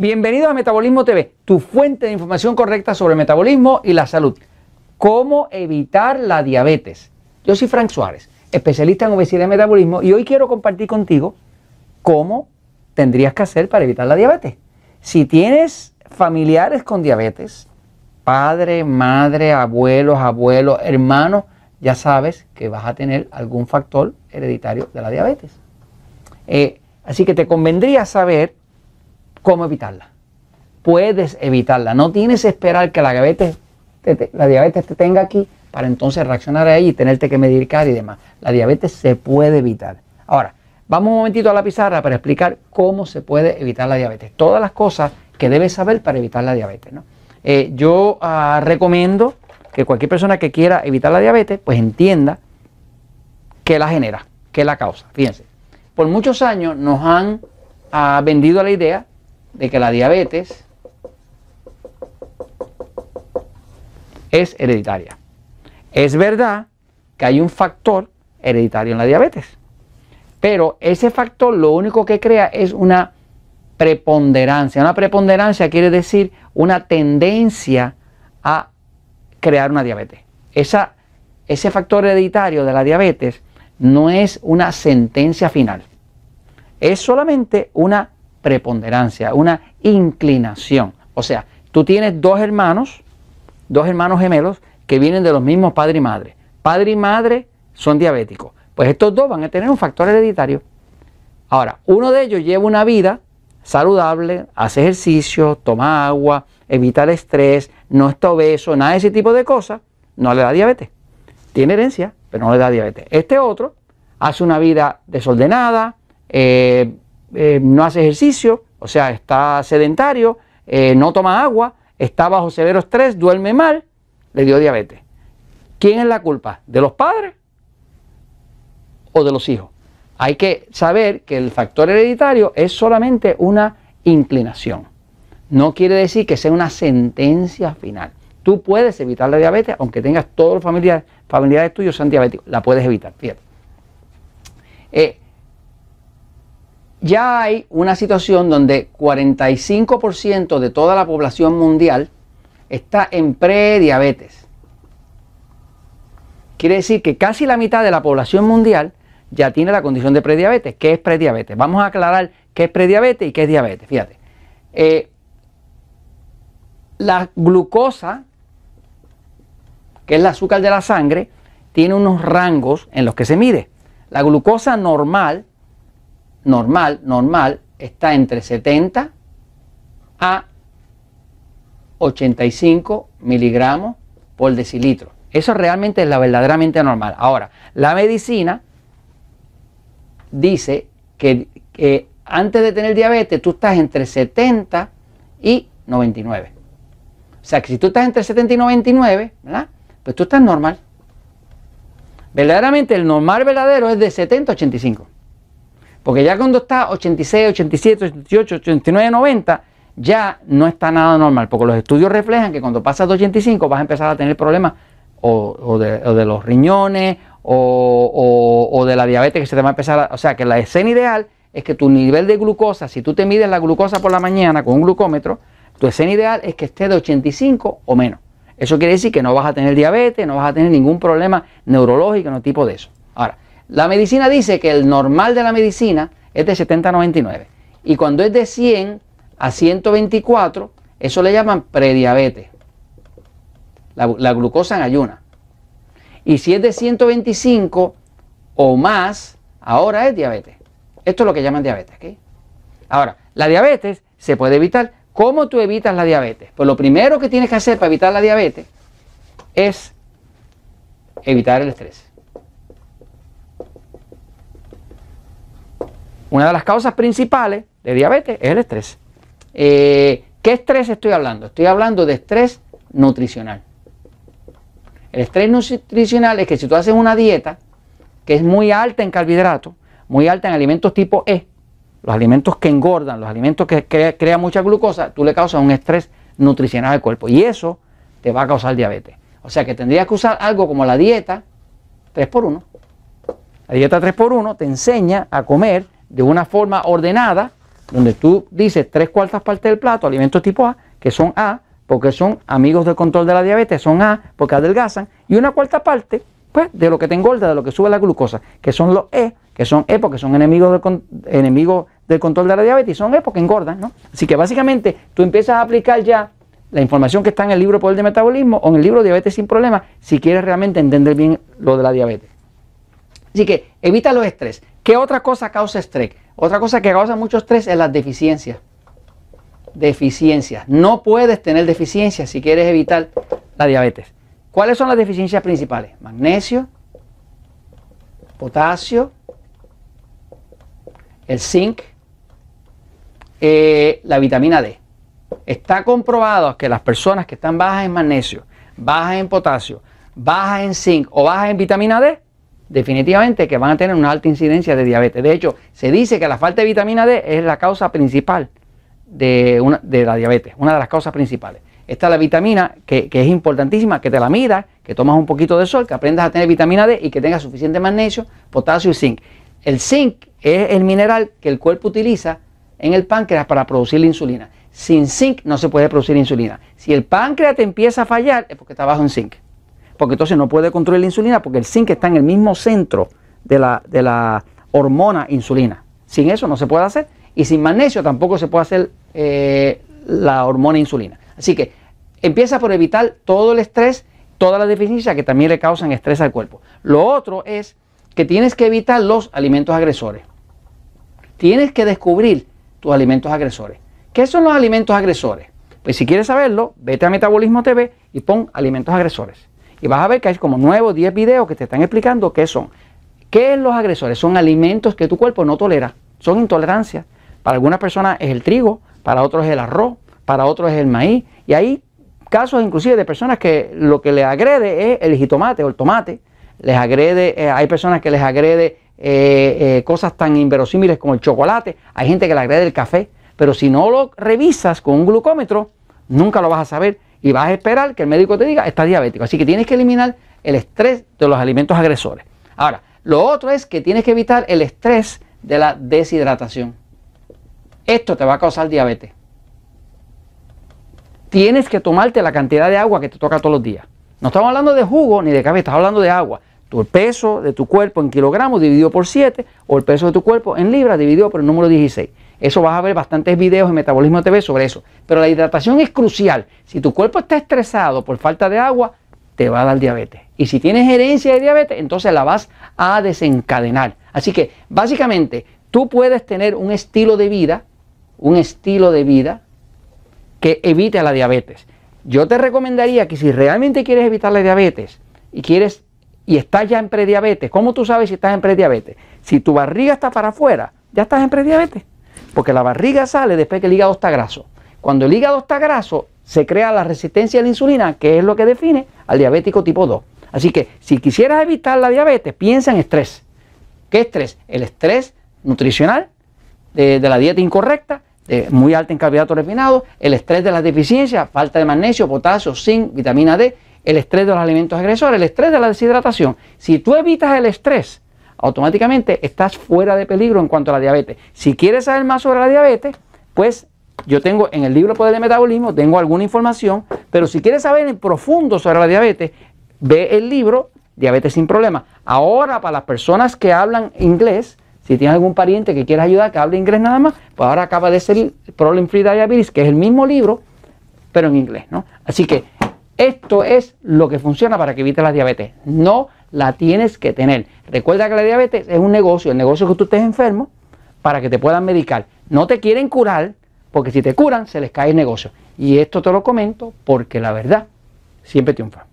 Bienvenido a Metabolismo TV, tu fuente de información correcta sobre metabolismo y la salud. ¿Cómo evitar la diabetes? Yo soy Frank Suárez, especialista en obesidad y metabolismo, y hoy quiero compartir contigo cómo tendrías que hacer para evitar la diabetes. Si tienes familiares con diabetes, padre, madre, abuelos, abuelos, hermanos, ya sabes que vas a tener algún factor hereditario de la diabetes. Eh, así que te convendría saber cómo evitarla. Puedes evitarla. No tienes que esperar que la diabetes te, la diabetes tenga aquí para entonces reaccionar ahí y tenerte que medicar y demás. La diabetes se puede evitar. Ahora, vamos un momentito a la pizarra para explicar cómo se puede evitar la diabetes. Todas las cosas que debes saber para evitar la diabetes. Eh, yo ah, recomiendo que cualquier persona que quiera evitar la diabetes, pues entienda qué la genera, que la causa. Fíjense, por muchos años nos han ah, vendido la idea de que la diabetes es hereditaria. Es verdad que hay un factor hereditario en la diabetes, pero ese factor lo único que crea es una preponderancia. Una preponderancia quiere decir una tendencia a crear una diabetes. ese factor hereditario de la diabetes no es una sentencia final, es solamente una preponderancia, una inclinación. O sea, tú tienes dos hermanos, dos hermanos gemelos que vienen de los mismos padre y madre. Padre y madre son diabéticos. Pues estos dos van a tener un factor hereditario. Ahora, uno de ellos lleva una vida saludable, hace ejercicio, toma agua, evita el estrés, no está obeso, nada de ese tipo de cosas, no le da diabetes. Tiene herencia, pero no le da diabetes. Este otro hace una vida desordenada, eh, eh, no hace ejercicio, o sea, está sedentario, eh, no toma agua, está bajo severo estrés, duerme mal, le dio diabetes. ¿Quién es la culpa? ¿De los padres o de los hijos? Hay que saber que el factor hereditario es solamente una inclinación. No quiere decir que sea una sentencia final. Tú puedes evitar la diabetes, aunque tengas todos los familiares, familiares tuyos sean diabéticos. La puedes evitar, fíjate. Eh, ya hay una situación donde 45% de toda la población mundial está en prediabetes. Quiere decir que casi la mitad de la población mundial ya tiene la condición de prediabetes. ¿Qué es prediabetes? Vamos a aclarar qué es prediabetes y qué es diabetes. Fíjate. Eh, la glucosa, que es el azúcar de la sangre, tiene unos rangos en los que se mide. La glucosa normal normal, normal, está entre 70 a 85 miligramos por decilitro. Eso realmente es la verdaderamente normal. Ahora, la medicina dice que, antes de tener diabetes tú estás entre 70 y 99. O sea que si tú estás entre 70 y 99, ¿verdad? Pues tú estás normal. Verdaderamente el normal verdadero es de 70 a 85. Porque ya cuando está 86, 87, 88, 89, 90, ya no está nada normal, porque los estudios reflejan que cuando pasas de 85 vas a empezar a tener problemas o, de, los riñones o, o, de la diabetes que se te va a empezar a, O sea, que la escena ideal es que tu nivel de glucosa, si tú te mides la glucosa por la mañana con un glucómetro, tu escena ideal es que esté de 85 o menos. Eso quiere decir que no vas a tener diabetes, no vas a tener ningún problema neurológico, no tipo de eso. Ahora, la medicina dice que el normal de la medicina es de 70 a 99. Y cuando es de 100 a 124, eso le llaman prediabetes. La, glucosa en ayuna. Y si es de 125 o más, ahora es diabetes. Esto es lo que llaman diabetes. Ahora, la diabetes se puede evitar. ¿Cómo tú evitas la diabetes? Pues lo primero que tienes que hacer para evitar la diabetes es evitar el estrés. Una de las causas principales de diabetes es el estrés. Eh, ¿Qué estrés estoy hablando? Estoy hablando de estrés nutricional. El estrés nutricional es que si tú haces una dieta que es muy alta en carbohidratos, muy alta en alimentos tipo E, los alimentos que engordan, los alimentos que crean mucha glucosa, tú le causas un estrés nutricional al cuerpo y eso te va a causar diabetes. O sea que tendrías que usar algo como la dieta 3x1. La dieta 3x1 te enseña a comer de una forma ordenada, donde tú dices tres cuartas partes del plato, alimentos tipo A, que son A, porque son amigos del control de la diabetes, son A, porque adelgazan, y una cuarta parte, pues, de lo que te engorda, de lo que sube la glucosa, que son los E, que son E porque son enemigos del, enemigos del control de la diabetes, y son E porque engordan, ¿no? Así que básicamente tú empiezas a aplicar ya la información que está en el libro Poder de Metabolismo o en el libro Diabetes sin Problemas, si quieres realmente entender bien lo de la diabetes. Así que evita los estrés, ¿Qué otra cosa causa estrés? Otra cosa que causa mucho estrés es las deficiencias. Deficiencias. No puedes tener deficiencias si quieres evitar la diabetes. ¿Cuáles son las deficiencias principales? Magnesio, potasio, el zinc, eh, la vitamina D. Está comprobado que las personas que están bajas en magnesio, bajas en potasio, bajas en zinc o bajas en vitamina D definitivamente que van a tener una alta incidencia de diabetes. De hecho, se dice que la falta de vitamina D es la causa principal de, la diabetes, una de las causas principales. es la vitamina que, es importantísima, que te la midas, que tomas un poquito de sol, que aprendas a tener vitamina D y que tengas suficiente magnesio, potasio y zinc. El zinc es el mineral que el cuerpo utiliza en el páncreas para producir la insulina. Sin zinc no se puede producir insulina. Si el páncreas te empieza a fallar es porque está bajo en zinc porque entonces no puede construir la insulina porque el zinc está en el mismo centro de la, hormona insulina. Sin eso no se puede hacer y sin magnesio tampoco se puede hacer eh, la hormona insulina. Así que empieza por evitar todo el estrés, todas las deficiencias que también le causan estrés al cuerpo. Lo otro es que tienes que evitar los alimentos agresores. Tienes que descubrir tus alimentos agresores. ¿Qué son los alimentos agresores? Pues si quieres saberlo, vete a Metabolismo TV y pon alimentos agresores. Y vas a ver que hay como 9 o 10 videos que te están explicando qué son. ¿Qué es los agresores? Son alimentos que tu cuerpo no tolera, son intolerancias. Para algunas personas es el trigo, para otros es el arroz, para otros es el maíz. Y hay casos inclusive de personas que lo que les agrede es el jitomate o el tomate. Les agrede, eh, hay personas que les agrede eh, eh, cosas tan inverosímiles como el chocolate, hay gente que le agrede el café. Pero si no lo revisas con un glucómetro, nunca lo vas a saber y vas a esperar que el médico te diga, estás diabético. Así que tienes que eliminar el estrés de los alimentos agresores. Ahora, lo otro es que tienes que evitar el estrés de la deshidratación. Esto te va a causar diabetes. Tienes que tomarte la cantidad de agua que te toca todos los días. No estamos hablando de jugo ni de café, estamos hablando de agua. Tu peso de tu cuerpo en kilogramos dividido por 7 o el peso de tu cuerpo en libras dividido por el número 16. Eso vas a ver bastantes videos en Metabolismo TV sobre eso. Pero la hidratación es crucial. Si tu cuerpo está estresado por falta de agua, te va a dar diabetes. Y si tienes herencia de diabetes, entonces la vas a desencadenar. Así que básicamente tú puedes tener un estilo de vida, un estilo de vida que evite la diabetes. Yo te recomendaría que si realmente quieres evitar la diabetes y quieres y estás ya en prediabetes, ¿cómo tú sabes si estás en prediabetes? Si tu barriga está para afuera, ya estás en prediabetes. Porque la barriga sale después que el hígado está graso. Cuando el hígado está graso, se crea la resistencia a la insulina, que es lo que define al diabético tipo 2. Así que si quisieras evitar la diabetes, piensa en estrés. ¿Qué estrés? El estrés nutricional de, la dieta incorrecta, de muy alta en carbohidratos refinados, el estrés de las deficiencias, falta de magnesio, potasio, zinc, vitamina D, el estrés de los alimentos agresores, el estrés de la deshidratación. Si tú evitas el estrés, automáticamente estás fuera de peligro en cuanto a la diabetes. Si quieres saber más sobre la diabetes, pues yo tengo en el libro Poder del Metabolismo, tengo alguna información, pero si quieres saber en profundo sobre la diabetes, ve el libro Diabetes sin Problemas. Ahora, para las personas que hablan inglés, si tienes algún pariente que quieras ayudar, que hable inglés nada más, pues ahora acaba de ser Problem Free Diabetes, que es el mismo libro, pero en inglés, ¿no? Así que esto es lo que funciona para que evite la diabetes. No la tienes que tener. Recuerda que la diabetes es un negocio, el negocio es que tú estés enfermo para que te puedan medicar. No te quieren curar, porque si te curan se les cae el negocio. Y esto te lo comento porque la verdad siempre triunfa.